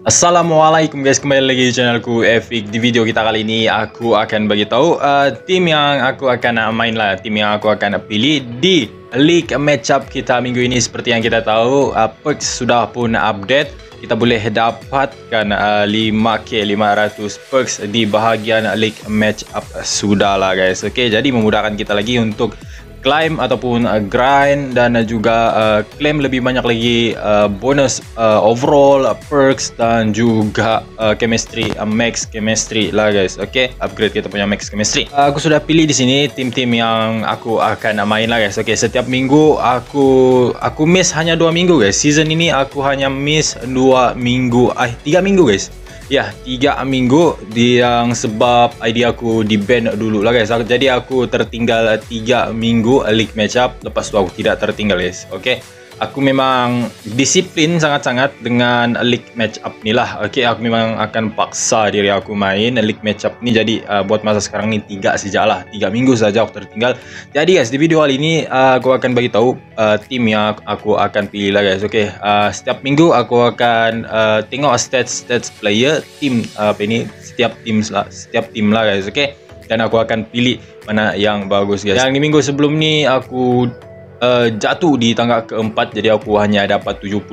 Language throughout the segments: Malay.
Assalamualaikum guys kembali lagi di channelku Epic. Di video kita kali ini aku akan bagi tahu uh, tim yang aku akan main lah, tim yang aku akan pilih di league matchup kita minggu ini seperti yang kita tahu uh, perks sudah pun update. Kita boleh dapatkan uh, 5k 500 perks di bahagian league matchup lah guys. okay jadi memudahkan kita lagi untuk climb ataupun uh, grind dan uh, juga uh, claim lebih banyak lagi uh, bonus uh, overall uh, perks dan juga uh, chemistry uh, max chemistry lah guys okey upgrade kita punya max chemistry uh, aku sudah pilih di sini tim-tim yang aku akan main lah guys okey setiap minggu aku aku miss hanya 2 minggu guys season ini aku hanya miss 2 minggu Ah eh, 3 minggu guys Ya, tiga minggu yang sebab idea aku di band dulu lah guys. Jadi aku tertinggal tiga minggu league matchup. Lepas tu aku tidak tertinggal guys. Okay aku memang disiplin sangat-sangat dengan league match up ni lah. Okay, aku memang akan paksa diri aku main league match up ni. Jadi uh, buat masa sekarang ni tiga sejak lah. Tiga minggu saja aku tertinggal. Jadi guys, di video kali ini uh, aku akan bagi tahu uh, tim yang aku akan pilih lah guys. Okay, uh, setiap minggu aku akan uh, tengok stats-stats player tim uh, apa ni Setiap tim lah, setiap team lah guys. Okay. Dan aku akan pilih mana yang bagus guys. Yang di minggu sebelum ni aku Eh, jatuh di tangga keempat jadi aku hanya dapat 75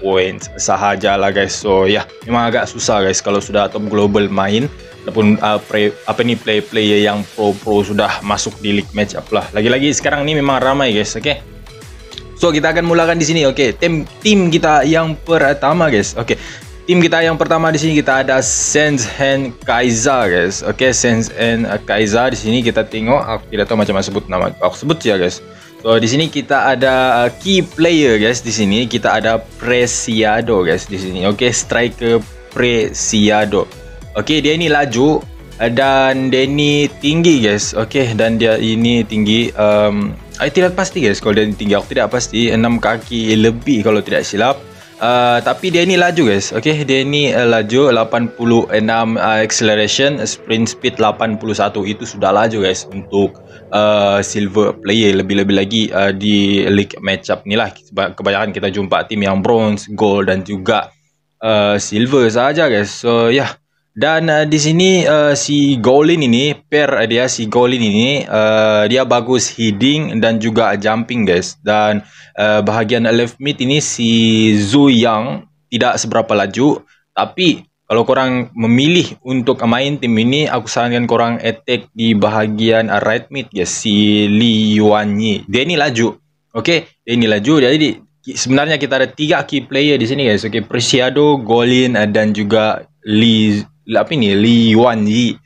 points sahaja lah guys so ya yeah, memang agak susah guys kalau sudah top global main ataupun uh, play, apa ni play player yang pro pro sudah masuk di league match apalah lagi-lagi sekarang ni memang ramai guys okey so kita akan mulakan di sini okey tim tim kita yang pertama guys okey tim kita yang pertama di sini kita ada Sense and Kaiser guys okey Sense and Kaiser di sini kita tengok aku tidak tahu macam mana sebut nama aku sebut saja guys So di sini kita ada uh, key player guys di sini kita ada Presiado guys di sini. Okey striker Presiado. Okey dia ini laju uh, dan dia ini tinggi guys. Okey dan dia ini tinggi um, I tidak pasti guys kalau dia tinggi aku tidak pasti enam kaki lebih kalau tidak silap. Uh, tapi dia ni laju guys. Okey, dia ni uh, laju 86 uh, acceleration, sprint speed 81 itu sudah laju guys untuk uh, silver player lebih-lebih lagi uh, di league matchup ni lah. Kebanyakan kita jumpa tim yang bronze, gold dan juga uh, silver saja guys. So yeah. Dan uh, di sini uh, si Golin ini, pair dia si Golin ini, uh, dia bagus heading dan juga jumping guys. Dan uh, bahagian left mid ini si Zhu Yang tidak seberapa laju. Tapi kalau korang memilih untuk main tim ini, aku sarankan korang attack di bahagian right mid guys. Si Li Yuan Yi. Dia ini laju. Okay, dia ini laju. Jadi sebenarnya kita ada tiga key player di sini guys. Okay, Preciado, Golin uh, dan juga Li apa ni Li Yuan Yi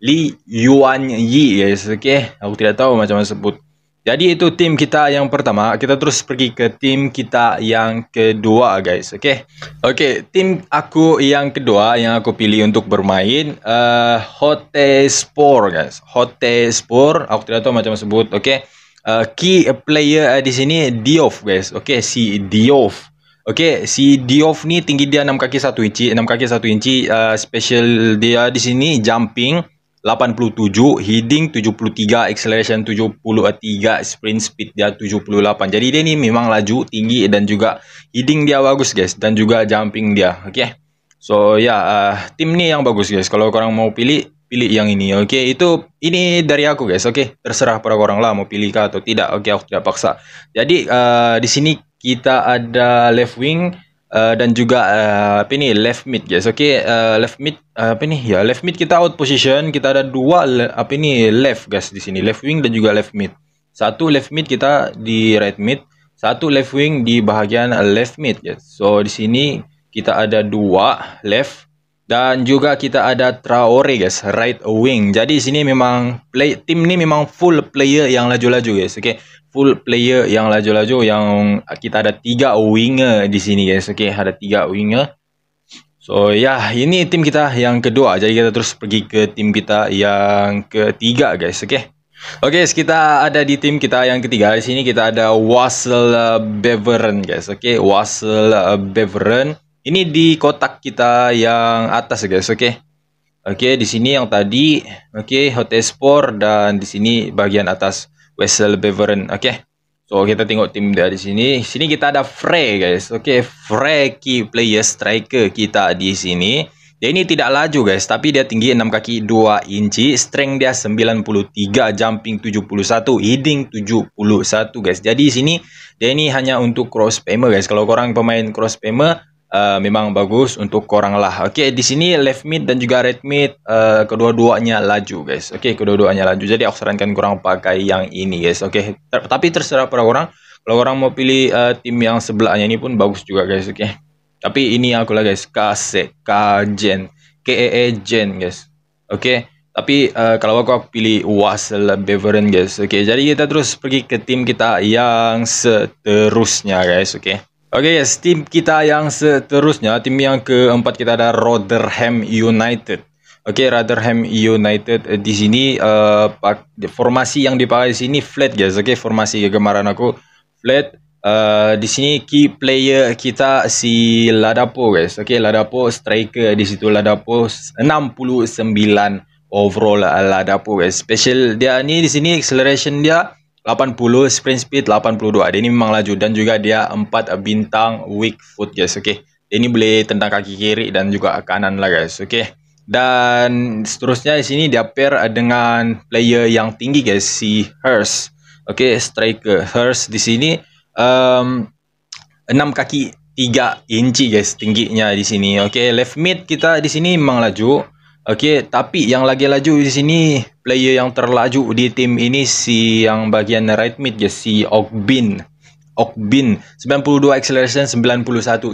Li Yuan Yi guys okay aku tidak tahu macam mana sebut jadi itu tim kita yang pertama kita terus pergi ke tim kita yang kedua guys okay okay tim aku yang kedua yang aku pilih untuk bermain uh, Hotspur guys Hotspur aku tidak tahu macam mana sebut okay uh, key player uh, di sini Diof guys okay si Diof Okey, si Diof ni tinggi dia 6 kaki 1 inci. 6 kaki 1 inci. Uh, special dia di sini jumping 87, heading 73, acceleration 73, sprint speed dia 78. Jadi dia ni memang laju, tinggi dan juga heading dia bagus guys. Dan juga jumping dia. Okey, So ya, yeah, uh, tim ni yang bagus guys. Kalau korang mau pilih, pilih yang ini. okey. itu ini dari aku guys. Okey, terserah pada korang lah mau pilih kah atau tidak. Okey, aku tidak paksa. Jadi uh, di sini kita ada left wing uh, dan juga uh, apa ni left mid guys okey uh, left mid uh, apa ni ya left mid kita out position kita ada dua apa ni left guys di sini left wing dan juga left mid satu left mid kita di right mid satu left wing di bahagian left mid guys so di sini kita ada dua left dan juga kita ada Traore guys, right wing. Jadi sini memang play tim ni memang full player yang laju-laju guys. Okey. Full player yang laju-laju yang kita ada 3 winger di sini guys. Okey, ada 3 winger. So ya, yeah, ini tim kita yang kedua. Jadi kita terus pergi ke tim kita yang ketiga guys, okey. Okey, kita ada di tim kita yang ketiga. Di sini kita ada Wasel Beveren guys, okey. Wasel Beveren. Oke, ini di kotak kita yang atas guys, okey. Okey, di sini yang tadi, okey, Hot Espor dan di sini bagian atas Wessel Beveren, okey. So, kita tengok tim dia di sini. Sini kita ada Frey guys. Okey, Frey key player striker kita di sini. Dia ini tidak laju guys, tapi dia tinggi 6 kaki 2 inci, strength dia 93, jumping 71, heading 71 guys. Jadi di sini dia ini hanya untuk cross spammer guys. Kalau korang pemain cross spammer Uh, memang bagus untuk korang lah. Okey, di sini left mid dan juga right mid uh, kedua-duanya laju guys. Okey, kedua-duanya laju. Jadi aku sarankan korang pakai yang ini guys. Okey, Ter tapi terserah pada korang. Kalau korang mau pilih uh, tim yang sebelahnya ini pun bagus juga guys. Okey, tapi ini aku lah guys. Kase, Kajen, Kee Jen guys. Okey, Tapi uh, kalau aku, aku pilih Wasel Beveren guys. Okey, jadi kita terus pergi ke tim kita yang seterusnya guys. Okey. Okay yes, tim kita yang seterusnya, tim yang keempat kita ada Rotherham United. Okay, Rotherham United eh, di sini uh, formasi yang dipakai di sini flat guys. Okay, formasi kegemaran aku flat. Uh, di sini key player kita si Ladapo guys. Okay, Ladapo striker di situ Ladapo 69 overall Ladapo guys. Special dia ni di sini acceleration dia 80 sprint speed 82 dia ini memang laju dan juga dia 4 bintang weak foot guys oke okay. dia ini beli tentang kaki kiri dan juga kanan lah guys oke okay. dan seterusnya di sini dia pair dengan player yang tinggi guys si Hurst oke okay, striker Hurst di sini um, 6 kaki 3 inci guys tingginya di sini oke okay. left mid kita di sini memang laju Okey, tapi yang lagi laju di sini player yang terlaju di tim ini si yang bagian right mid je si Ogbin. Ogbin 92 acceleration 91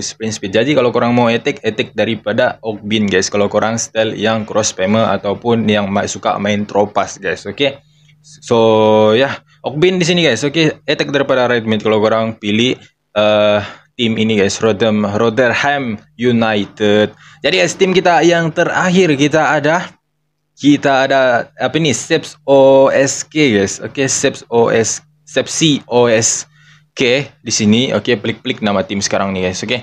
sprint speed. Jadi kalau korang mau attack attack daripada Ogbin guys. Kalau korang style yang cross spammer ataupun yang suka main tropas guys. Okey. So ya, yeah. Ogbin di sini guys. Okey, attack daripada right mid kalau korang pilih uh, tim ini guys Rodham Rotherham United. Jadi guys tim kita yang terakhir kita ada kita ada apa ini Seps OSK guys. Oke okay, Seps OS Sepsi OSK di sini. Oke okay, klik klik nama tim sekarang nih guys. Oke. Okay.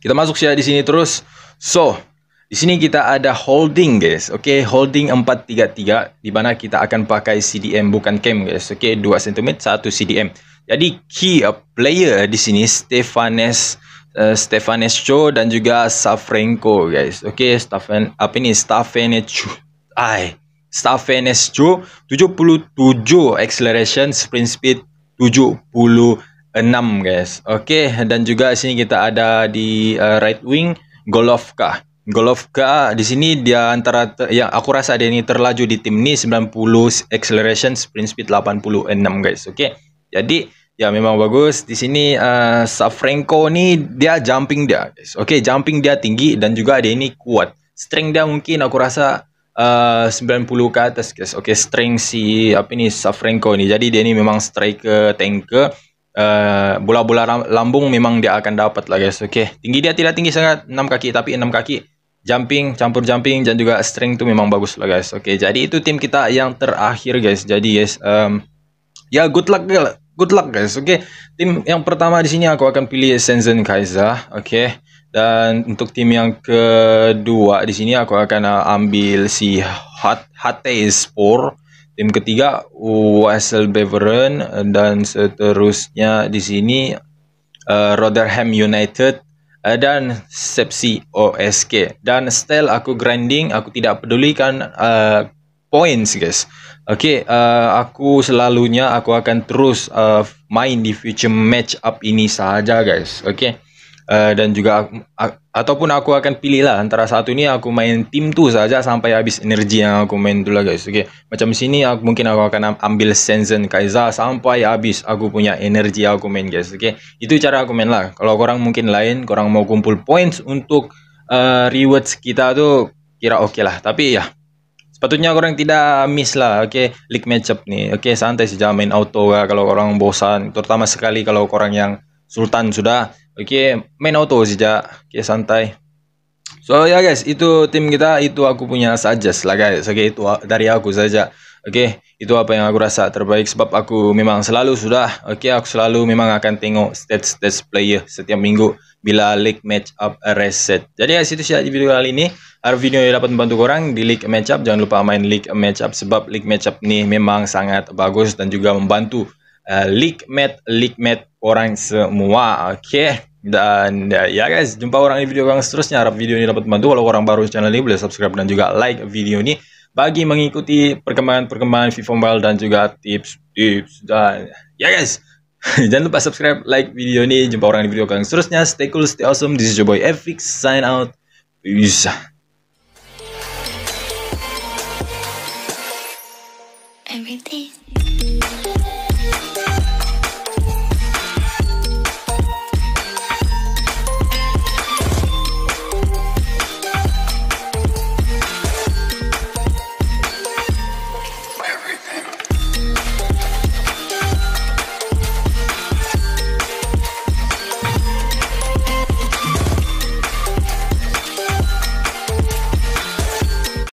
Kita masuk sih ya di sini terus. So, di sini kita ada holding guys. Oke, okay, holding 433 di mana kita akan pakai CDM bukan cam guys. Oke, okay, 2 cm 1 CDM. Jadi key uh, player di sini Stefanes uh, Stefanescu dan juga Safrenko guys. Okey, Stefan apa ni Stefanescu. Ai. Stefanescu 77 acceleration sprint speed 76 guys. Okey, dan juga sini kita ada di uh, right wing Golovka. Golovka di sini dia antara yang aku rasa dia ni terlaju di tim ni 90 acceleration sprint speed 86 guys. Okey. Jadi ya memang bagus. Di sini uh, eh, Safrenko ni dia jumping dia. Oke, okay, jumping dia tinggi dan juga dia ini kuat. Strength dia mungkin aku rasa eh, uh, 90 ke atas guys. Oke, okay, strength si apa ini Safrenko ni. Jadi dia ni memang striker, tanker. Uh, bola-bola lambung memang dia akan dapat lah guys. Oke, okay. tinggi dia tidak tinggi sangat 6 kaki tapi 6 kaki jumping, campur jumping dan juga string tuh memang bagus lah guys. Oke, okay, jadi itu tim kita yang terakhir guys. Jadi guys, um, ya good luck good luck guys. okey. tim yang pertama di sini aku akan pilih Senzen Kaiser, ah. okey. dan untuk tim yang kedua di sini aku akan ah, ambil si Hat Hatayspor. Tim ketiga Wesel Beveren dan seterusnya di sini uh, Rotherham United uh, dan Sepsi OSK. Dan style aku grinding, aku tidak pedulikan uh, points guys. Okey, uh, aku selalunya aku akan terus uh, main di future match up ini sahaja guys. Okey, Uh, dan juga aku, uh, ataupun aku akan pilih lah antara satu ni aku main team tu sahaja sampai habis energi yang aku main tu lah guys. Okey, Macam sini aku, mungkin aku akan ambil Senzen Kaiser sampai habis aku punya energi aku main guys. Okey, Itu cara aku main lah. Kalau korang mungkin lain, korang mau kumpul points untuk uh, rewards kita tu kira okey lah. Tapi ya. Yeah. Sepatutnya korang tidak miss lah Okay League matchup ni Okay santai saja main auto lah Kalau korang bosan Terutama sekali kalau korang yang Sultan sudah Okay Main auto saja Okay santai So ya yeah, guys Itu tim kita Itu aku punya suggest lah guys Okay itu dari aku saja Okey, itu apa yang aku rasa terbaik sebab aku memang selalu sudah okey, aku selalu memang akan tengok stats stats player setiap minggu bila league match up reset. Jadi guys, itu sahaja video kali ini. Harap video ini dapat membantu korang di league match up. Jangan lupa main league match up sebab league match up ni memang sangat bagus dan juga membantu uh, league match league match orang semua. Okey. Dan uh, ya guys, jumpa orang di video yang seterusnya. Harap video ini dapat membantu. Kalau orang baru channel ini, boleh subscribe dan juga like video ini. bagi mengikuti perkembangan-perkembangan FIFA Mobile dan juga tips-tips dan ya yeah guys jangan lupa subscribe like video ini jumpa orang di video kalian seterusnya stay cool stay awesome this is your boy Epic sign out peace